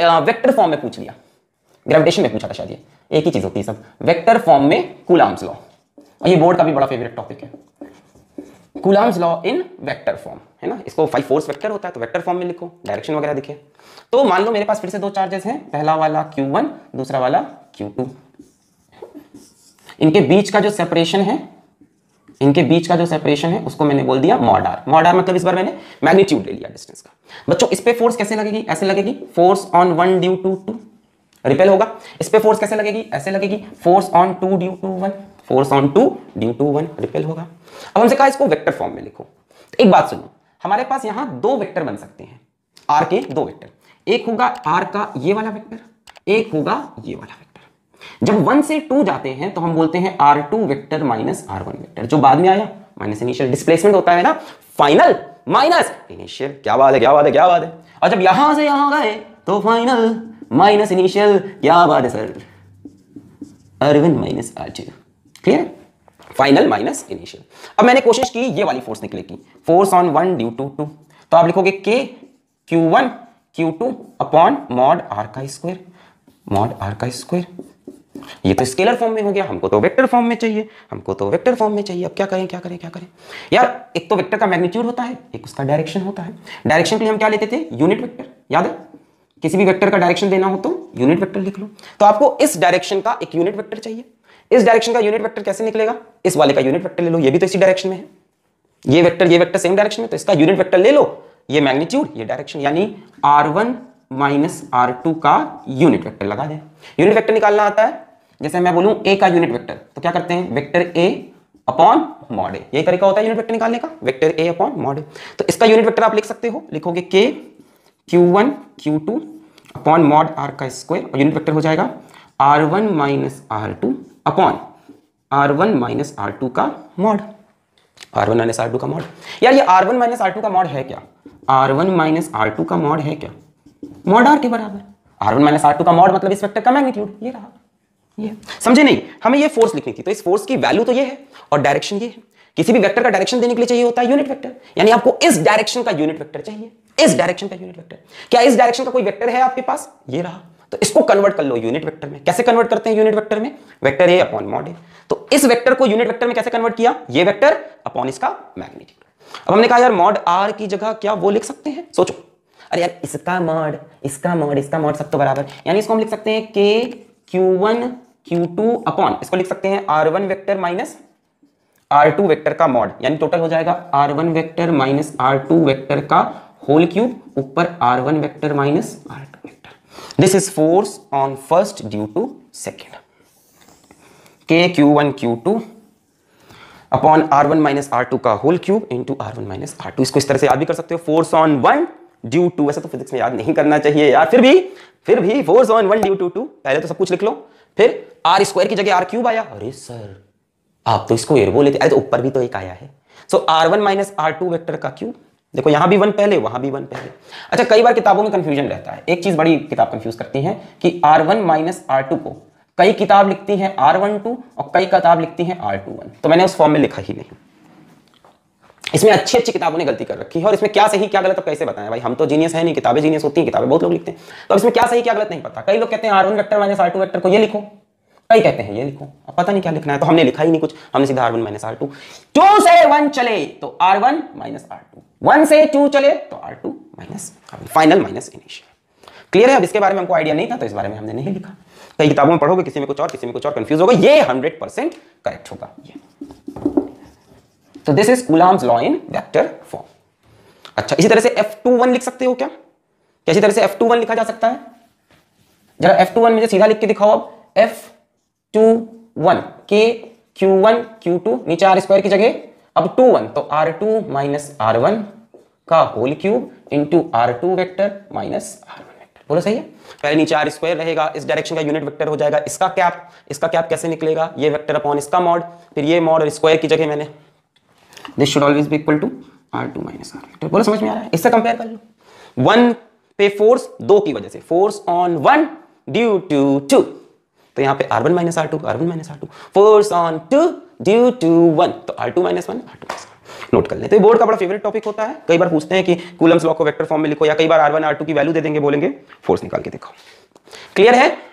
vector form में पूछ लिया ग्रेविटेशन में पूछा था शायद ये एक ही चीज होती है सब वेक्टर फॉर्म में कूलाम्स लॉ और ये बोर्ड का भी बड़ा फेवरेट टॉपिक है Coulomb's law in vector form है ना इसको फाइव फोर्स वेक्टर होता है तो वेक्टर फॉर्म में लिखो डायरेक्शन वगैरह दिखे तो मान लो मेरे पास फिर से दो चार्जेस हैं पहला वाला Q1 दूसरा वाला Q2 इनके बीच का जो सेपरेशन है इनके बीच का जो सेपरेशन है उसको मैंने बोल दिया मॉडार मॉडार मतलब इस बार मैंने मैग्नीट्यूड ले लिया डिस्टेंस का बच्चों इस पर फोर्स कैसे लगेगी ऐसे लगेगी force on one due to two repel होगा इस पर फोर्स कैसे लगेगी ऐसे लगेगी force on two due to one force on two due to one repel होगा अब हमसे कहा इसको वेक्टर फॉर्म में लिखो तो एक बात सुनो हमारे पास यहां दो वेक्टर बन सकते हैं आर के दो वेक्टर एक होगा आर का ये वाला वेक्टर एक होगा ये वाला वेक्टर जब वन से टू जाते हैं तो हम बोलते हैं R two vector minus R one vector जो बाद में आया माइनस इनिशियल डिस्प्लेसमेंट होता है ना फाइनल माइनस इनिशियल क्या बात है क्या बात है क्या बात है और जब यहां से यहां गए तो फाइनल माइनस इनिशियल क्या बात है सर अरविंद माइनस आरजे क्लियर फाइनल माइनस इनिशियल अब मैंने कोशिश की ये वाली फोर्स निकले की force on one due to two two आप लिखोगे K Q one Q two upon mod R का स्क्वायर मॉड आर का स्क्वायर ये तो स्केलर फॉर्म में हो गया हमको तो वेक्टर फॉर्म में चाहिए हमको तो वेक्टर फॉर्म में चाहिए अब क्या करें क्या करें क्या करें यार एक तो वेक्टर का मैग्नीट्यूड होता है एक उसका डायरेक्शन होता है डायरेक्शन के लिए हम क्या लेते थे यूनिट वेक्टर याद है किसी भी वेक्टर का डायरेक्शन देना हो तो यूनिट वेक्टर लिख लो तो आपको इस डायरेक्शन का एक यूनिट वेक्टर चाहिए इस डायरेक्शन का यूनिट वेक्टर कैसे निकलेगा इस वाले का यूनिट वेक्टर ले लो ये भी तो इसी डायरेक्शन में है ये वेक्टर ये वेक्टर सेम डायरेक्शन में तो इसका यूनिट वेक्टर ले लो ये मैग्नीट्यूड ये डायरेक्शन यानी R one minus R two का यूनिट वेक्टर लगा दे यूनिट वेक्टर निकालना आता है जैसे मैं बोलूं ए का यूनिट वेक्टर तो क्या करते हैं vector A upon mod A यही तरीका होता है यूनिट वेक्टर निकालने का vector A upon mod A तो इसका यूनिट वेक्टर आप लिख सकते हो लिखोगे K Q one Q two upon mod R का स्क्वायर और यूनिट वेक्टर हो जाएगा R one minus R two upon R one minus R two का mod R one minus R two का मॉड यार ये R one minus R two का mod है क्या R one minus R two का मॉड है क्या मॉड आर के बराबर R one minus R two का मॉड मतलब इस वेक्टर का मैग्नीट्यूड ये रहा ये समझे नहीं हमें ये फोर्स लिखनी थी तो इस फोर्स की वैल्यू तो ये है और डायरेक्शन ये है किसी भी वेक्टर का डायरेक्शन देने के लिए चाहिए होता है यूनिट वेक्टर यानी आपको इस डायरेक्शन का यूनिट वेक्टर चाहिए इस डायरेक्शन का यूनिट वेक्टर क्या इस डायरेक्शन का कोई वेक्टर है आपके पास ये रहा तो इसको कन्वर्ट कर लो यूनिट वेक्टर में कैसे कन्वर्ट करते हैं यूनिट वेक्टर में vector A upon mod A तो इस वेक्टर को यूनिट वेक्टर में कैसे कन्वर्ट किया ये वेक्टर अपॉन इसका मैग्नीट्यूड अब हमने कहा यार मॉड आर की जगह क्या वो लिख सकते हैं सोचो अरे यार इसका मॉड इसका मॉड इसका मॉड सब तो बराबर यानी इसको हम लिख सकते हैं के क्यू वन Q2 अपॉन इसको लिख सकते हैं R one vector minus R two vector का मॉड यानी टोटल हो जाएगा R one vector minus R two vector का होल क्यूब ऊपर R one vector minus R two vector this is force on first due to second K Q one Q two upon R one minus R two का whole cube into R one minus R two इसको इस तरह से याद भी कर सकते हो force on one due to two तो फिजिक्स में याद नहीं करना चाहिए यार फिर भी फिर भी force on one due to two पहले तो सब कुछ लिख लो फिर आर स्क्वायर की जगह आर क्यूब आया अरे सर आप तो इसको एयरबो लेते अरे तो ऊपर भी तो एक आया है so R one minus R two vector का क्यूब देखो यहां भी वन पहले वहां भी वन पहले अच्छा कई बार किताबों में कंफ्यूजन रहता है एक चीज़ बड़ी किताब कंफ्यूज करती है कि R one minus R two को कई किताब लिखती है आर वन टू और कई किताब लिखती है आर टू वन तो मैंने उस फॉर्म में लिखा ही नहीं इसमें अच्छी अच्छी किताबों ने गलती कर रखी है और इसमें क्या सही क्या गलत अब कैसे बताएं भाई हम तो जीनियस है नहीं किताबें जीनियस होती हैं किताबें बहुत लोग लिखते हैं तो अब इसमें क्या सही क्या गलत नहीं पता कई लोग कहते हैं R one vector minus R two vector को ये लिखो कई कहते हैं ये लिखो अब पता नहीं क्या लिखना है तो हमने लिखा ही नहीं कुछ हमने सीधा R one minus R two two से वन चले तो R one minus R two one से टू चले तो R two minus final minus initial clear है अब इसके बारे में हमको आइडिया नहीं था तो इस बारे में हमने नहीं लिखा कई किताबों में पढ़ोगे किसी में कुछ और किसी में कुछ और कंफ्यूज होगा ये हंड्रेड परसेंट करेक्ट होगा ये तो this is Coulomb's law in vector form अच्छा इसी तरह से F21 लिख सकते हो क्या क्या इसी तरह से F21 लिखा जा सकता है जरा F21 मुझे सीधा लिख के दिखाओ अब F21 K Q one Q two नीचे आर स्क्वायर की जगह अब 2 तो आर टू माइनस आर का whole cube into R two vector minus R बोलो सही है पहले नीचे आर स्क्वायर रहेगा इस डायरेक्शन का यूनिट वेक्टर हो जाएगा इसका कैप इसका कैप कैसे निकलेगा ये वेक्टर अपॉन इसका मॉड फिर ये मॉड और स्क्वायर की जगह मैंने this should always be equal to R two minus R vector बोलो समझ में आ रहा है इससे कंपेयर कर लो वन पे फोर्स दो की वजह से force on one due to two two यहाँ पे R one minus R two R one minus R two force on two due to one तो R two minus one R two minus note कर लें तो board का बड़ा favourite topic होता है कई बार पूछते हैं कि कूलम्स लॉ को वेक्टर फॉर्म में लिखो या कई बार आर वन आर टू की वैल्यू दे देंगे बोलेंगे फोर्स निकाल के देखो क्लियर है